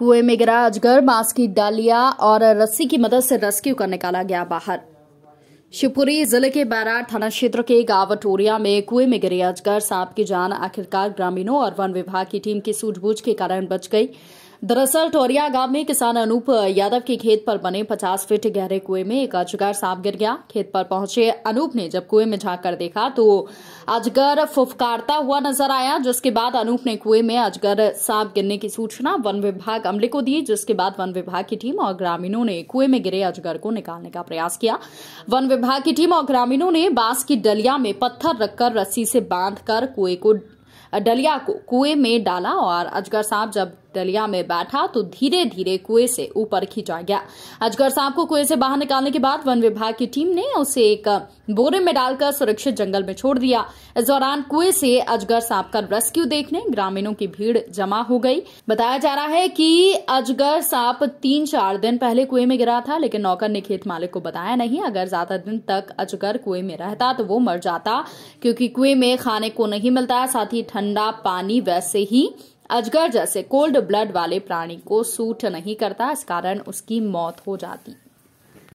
कुएं में गिरा अजगर बांस की डालिया और रस्सी की मदद से रेस्क्यू कर निकाला गया बाहर शिवपुरी जिले के बैराड थाना क्षेत्र के गांव टोरिया में कुएं में गिरे अजगर सांप की जान आखिरकार ग्रामीणों और वन विभाग की टीम की सूझबूझ के कारण बच गई दरअसल टोरिया गांव में किसान अनूप यादव के खेत पर बने 50 फीट गहरे कुएं में एक अजगर सांप गिर गया खेत पर पहुंचे अनूप ने जब कुएं में झांककर कर देखा तो अजगर फुफकारता हुआ नजर आया जिसके बाद अनूप ने कुएं में अजगर सांप गिरने की सूचना वन विभाग अमले को दी जिसके बाद वन विभाग की टीम और ग्रामीणों ने कुएं में गिरे अजगर को निकालने का प्रयास किया वन विभाग की टीम और ग्रामीणों ने बांस की डलिया में पत्थर रखकर रस्सी से बांधकर कुएं को डलिया को कुएं में डाला और अजगर सांप जब डलिया में बैठा तो धीरे धीरे कुएं से ऊपर खींचा गया अजगर सांप को कुएं से बाहर निकालने के बाद वन विभाग की टीम ने उसे एक बोरे में डालकर सुरक्षित जंगल में छोड़ दिया इस दौरान कुएं से अजगर सांप का रेस्क्यू देखने ग्रामीणों की भीड़ जमा हो गई बताया जा रहा है कि अजगर सांप तीन चार दिन पहले कुएं में गिरा था लेकिन नौकर ने खेत मालिक को बताया नहीं अगर ज्यादा दिन तक अजगर कुएं में रहता तो वो मर जाता क्योंकि कुएं में खाने को नहीं मिलता साथ ही ठंडा पानी वैसे ही अजगर जैसे कोल्ड ब्लड वाले प्राणी को सूट नहीं करता इस कारण उसकी मौत हो जाती